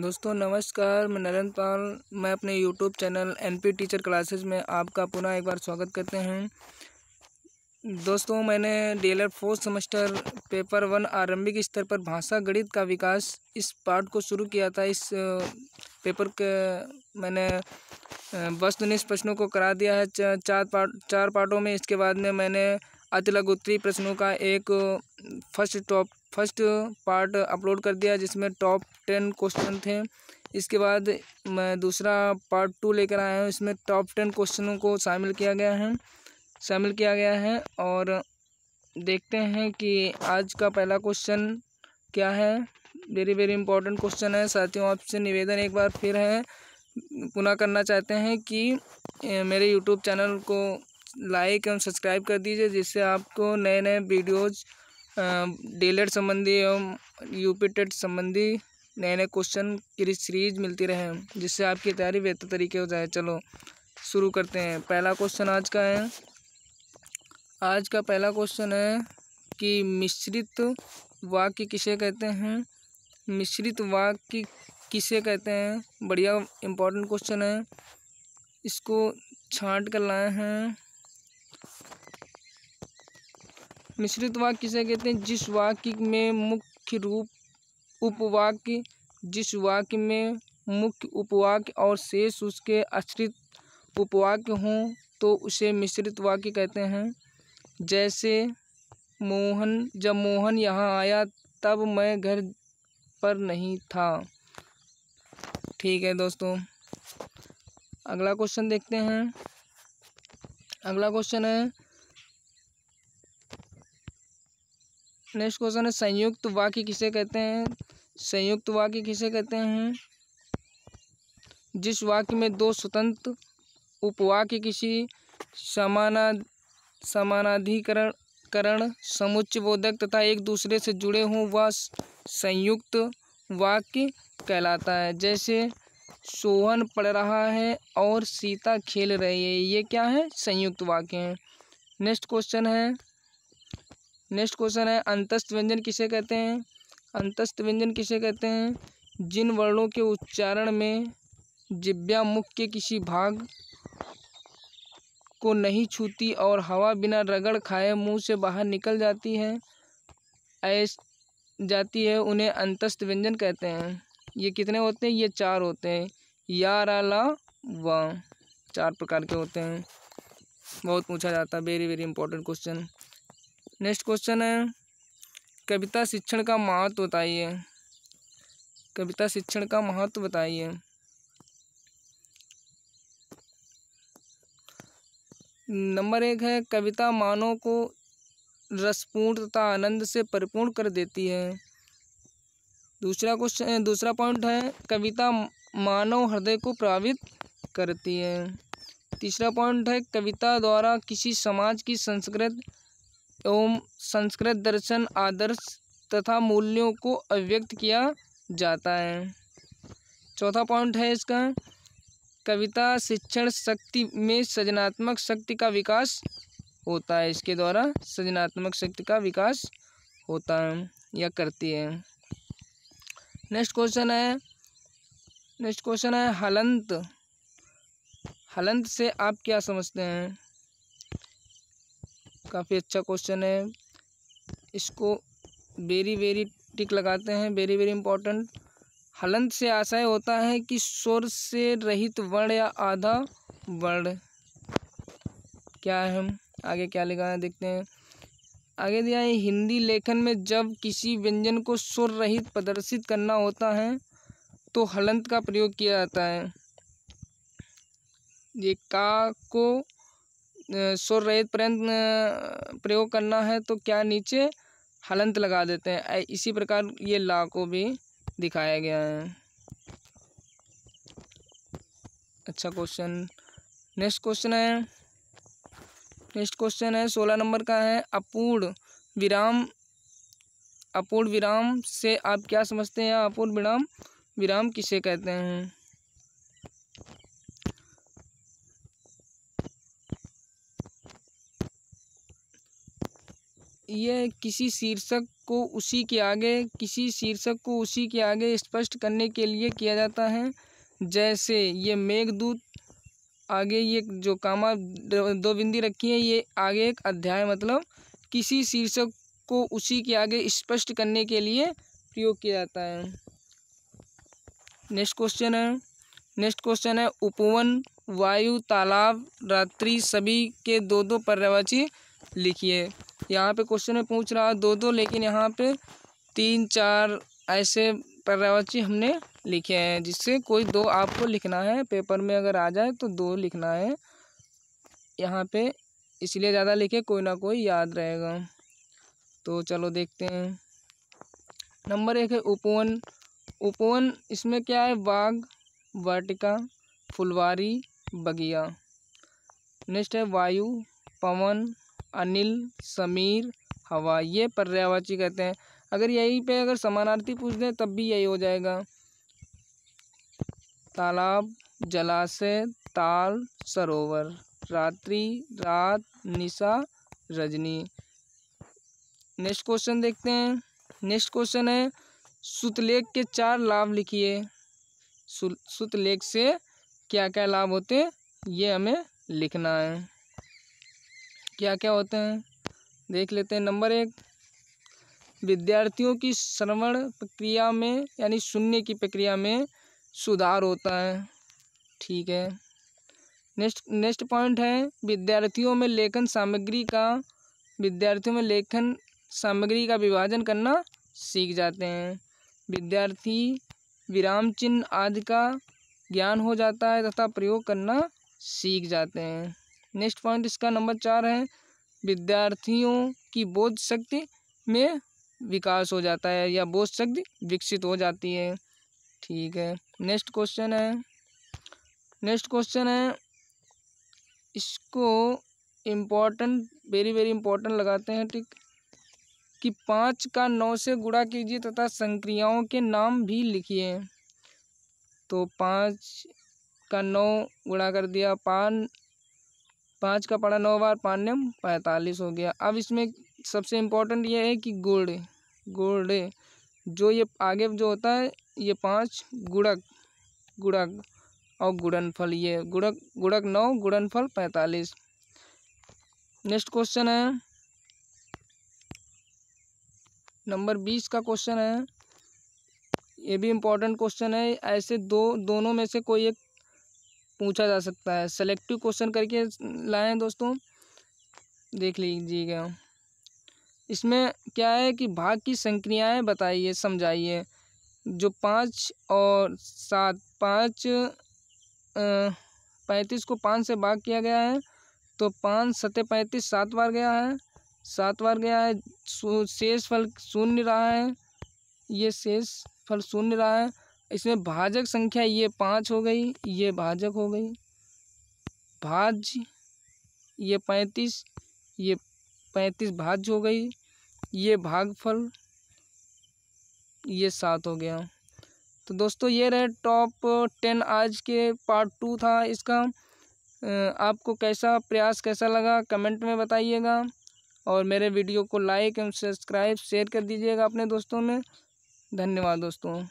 दोस्तों नमस्कार मैं नरेंद्र पाल मैं अपने YouTube channel N P teacher classes में आपका पुनः एक बार स्वागत करते हैं दोस्तों मैंने D L fourth semester paper one आरंभिक स्तर पर भाषा गणित का विकास इस पार्ट को शुरू किया था इस पेपर के मैंने वस्तुनिष्ठ प्रश्नों को करा दिया है चार पार्ट चार पार्टों में इसके बाद में मैंने अति लघुत्तरी प्रश्नों का एक first top first part upload कर दिया जिसमें टॉप टेन क्वेश्चन थे इसके बाद मैं दूसरा पार्ट टू लेकर आया हूँ इसमें टॉप टेन क्वेश्चनों को शामिल किया गया है शामिल किया गया है और देखते हैं कि आज का पहला क्वेश्चन क्या है वेरी वेरी इंपॉर्टेंट क्वेश्चन है साथियों आपसे निवेदन एक बार फिर है पुनः करना चाहते हैं कि मेरे यूट्यूब चैनल को लाइक एवं सब्सक्राइब कर दीजिए जिससे आपको नए नए वीडियोज़ डेलेट संबंधी एवं यूपी टेट संबंधी नए नए क्वेश्चन की सीरीज मिलती रहे जिससे आपकी तैयारी बेहतर तरीके हो जाए चलो शुरू करते हैं पहला क्वेश्चन आज का है आज का पहला क्वेश्चन है कि मिश्रित वाक्य किसे कहते हैं मिश्रित वाक्य किसे कहते हैं बढ़िया इम्पोर्टेंट क्वेश्चन है इसको छांट कर लाए हैं मिश्रित वाक्य किसे कहते हैं जिस वाक्य में मुख्य रूप उपवाक्य जिस वाक्य में मुख्य उपवाक्य और शेष उसके आश्रित उपवाक्य हों तो उसे मिश्रित वाक्य कहते हैं जैसे मोहन जब मोहन यहाँ आया तब मैं घर पर नहीं था ठीक है दोस्तों अगला क्वेश्चन देखते हैं अगला क्वेश्चन है नेक्स्ट क्वेश्चन है संयुक्त वाक्य किसे कहते हैं संयुक्त वाक्य किसे कहते हैं जिस वाक्य में दो स्वतंत्र उपवाक्य किसी समाना समानाधिकरण करण समुच्च बोधक तथा एक दूसरे से जुड़े हों वह संयुक्त वाक्य कहलाता है जैसे सोहन पढ़ रहा है और सीता खेल रही है ये क्या है संयुक्त वाक्य है नेक्स्ट क्वेश्चन है नेक्स्ट क्वेश्चन है अंतस्थ व्यंजन किसे कहते हैं अंतस्थ व्यंजन किसे कहते हैं जिन वर्णों के उच्चारण में जिब्या मुख के किसी भाग को नहीं छूती और हवा बिना रगड़ खाए मुंह से बाहर निकल जाती है ऐस जाती है उन्हें अंतस्थ व्यंजन कहते हैं ये कितने होते हैं ये चार होते हैं यार आला व चार प्रकार के होते हैं बहुत पूछा जाता है very very important question next question है कविता शिक्षण का महत्व बताइए कविता शिक्षण का महत्व बताइए नंबर एक है कविता मानव को रसपूर्ण तथा आनंद से परिपूर्ण कर देती है दूसरा क्वेश्चन दूसरा पॉइंट है कविता मानव हृदय को प्रभावित करती है तीसरा पॉइंट है कविता द्वारा किसी समाज की संस्कृति एवं संस्कृत दर्शन आदर्श तथा मूल्यों को अव्यक्त किया जाता है चौथा पॉइंट है इसका कविता शिक्षण शक्ति में सृजनात्मक शक्ति का विकास होता है इसके द्वारा सृजनात्मक शक्ति का विकास होता है या करती है नेक्स्ट क्वेश्चन है नेक्स्ट क्वेश्चन है हलंत हलंत से आप क्या समझते हैं काफ़ी अच्छा क्वेश्चन है इसको वेरी वेरी टिक लगाते हैं वेरी वेरी इंपॉर्टेंट हलंत से आशय होता है कि स्वर से रहित वर्ण या आधा वर्ण क्या है हम आगे क्या लिखा है देखते हैं आगे दिया है हिंदी लेखन में जब किसी व्यंजन को स्वर रहित प्रदर्शित करना होता है तो हलंत का प्रयोग किया जाता है ये का को स्वर रहित पर्यंत प्रयोग करना है तो क्या नीचे हलंत लगा देते हैं इसी प्रकार ये ला को भी दिखाया अच्छा गया है अच्छा क्वेश्चन नेक्स्ट क्वेश्चन है नेक्स्ट क्वेश्चन है सोलह नंबर का है अपूर्ण विराम अपूर्ण विराम से आप क्या समझते हैं अपूर्ण विराम विराम किसे कहते हैं यह किसी शीर्षक को उसी के आगे किसी शीर्षक को उसी के आगे स्पष्ट करने के लिए किया जाता है जैसे ये मेघदूत आगे ये जो कामा दो बिंदी रखी है ये आगे एक अध्याय मतलब किसी शीर्षक को उसी के आगे स्पष्ट करने के लिए प्रयोग किया जाता है नेक्स्ट क्वेश्चन है नेक्स्ट क्वेश्चन है उपवन वायु तालाब रात्रि सभी के दो दो पर्यावाची लिखिए यहाँ पे क्वेश्चन में पूछ रहा है दो दो लेकिन यहाँ पे तीन चार ऐसे पर्यावाची हमने लिखे हैं जिससे कोई दो आपको लिखना है पेपर में अगर आ जाए तो दो लिखना है यहाँ पे इसलिए ज़्यादा लिखे कोई ना कोई याद रहेगा तो चलो देखते हैं नंबर एक है उपवन उपवन इसमें क्या है बाग वाटिका फुलवारी बगिया नेक्स्ट है वायु पवन अनिल समीर हवा ये पर्यायवाची कहते हैं अगर यही पे अगर समानार्थी पूछ दें तब भी यही हो जाएगा तालाब जलाशय ताल सरोवर रात्रि रात निशा रजनी नेक्स्ट क्वेश्चन देखते हैं नेक्स्ट क्वेश्चन है सुतलेख के चार लाभ लिखिए सुतलेख से क्या क्या लाभ होते हैं ये हमें लिखना है क्या क्या होते हैं देख लेते हैं नंबर एक विद्यार्थियों की श्रवण प्रक्रिया में यानी सुनने की प्रक्रिया में सुधार होता है ठीक है नेक्स्ट नेक्स्ट पॉइंट है विद्यार्थियों में लेखन सामग्री का विद्यार्थियों में लेखन सामग्री का विभाजन करना सीख जाते हैं विद्यार्थी विराम चिन्ह आदि का ज्ञान हो जाता है तथा प्रयोग करना सीख जाते हैं नेक्स्ट पॉइंट इसका नंबर चार है विद्यार्थियों की बोध शक्ति में विकास हो जाता है या बोध शक्ति विकसित हो जाती है ठीक है नेक्स्ट क्वेश्चन है नेक्स्ट क्वेश्चन है इसको इम्पोर्टेंट वेरी वेरी इम्पोर्टेंट लगाते हैं ठीक कि पाँच का नौ से गुड़ा कीजिए तथा संक्रियाओं के नाम भी लिखिए तो पाँच का नौ गुणा कर दिया पान पाँच का पड़ा नौ बार पान्यम पैंतालीस हो गया अब इसमें सबसे इम्पोर्टेंट ये है कि गोल्ड गोल्ड जो ये आगे जो होता है ये पाँच गुड़क गुड़क और गुड़नफल ये गुड़क गुड़क नौ गुड़नफल पैंतालीस नेक्स्ट क्वेश्चन है नंबर बीस का क्वेश्चन है ये भी इम्पोर्टेंट क्वेश्चन है ऐसे दो दोनों में से कोई एक पूछा जा सकता है सेलेक्टिव क्वेश्चन करके लाए हैं दोस्तों देख लीजिएगा इसमें क्या है कि भाग की संक्रियाएं बताइए समझाइए जो पाँच और सात पाँच पैंतीस को पाँच से भाग किया गया है तो पाँच सत्य पैंतीस सात बार गया है सात बार गया है शेष फल शून्य रहा है ये शेष फल शून्य रहा है इसमें भाजक संख्या ये पाँच हो गई ये भाजक हो गई भाज्य ये पैंतीस ये पैंतीस भाज्य हो गई ये भागफल ये सात हो गया तो दोस्तों ये रहे टॉप टेन आज के पार्ट टू था इसका आपको कैसा प्रयास कैसा लगा कमेंट में बताइएगा और मेरे वीडियो को लाइक एवं सब्सक्राइब शेयर कर दीजिएगा अपने दोस्तों में धन्यवाद दोस्तों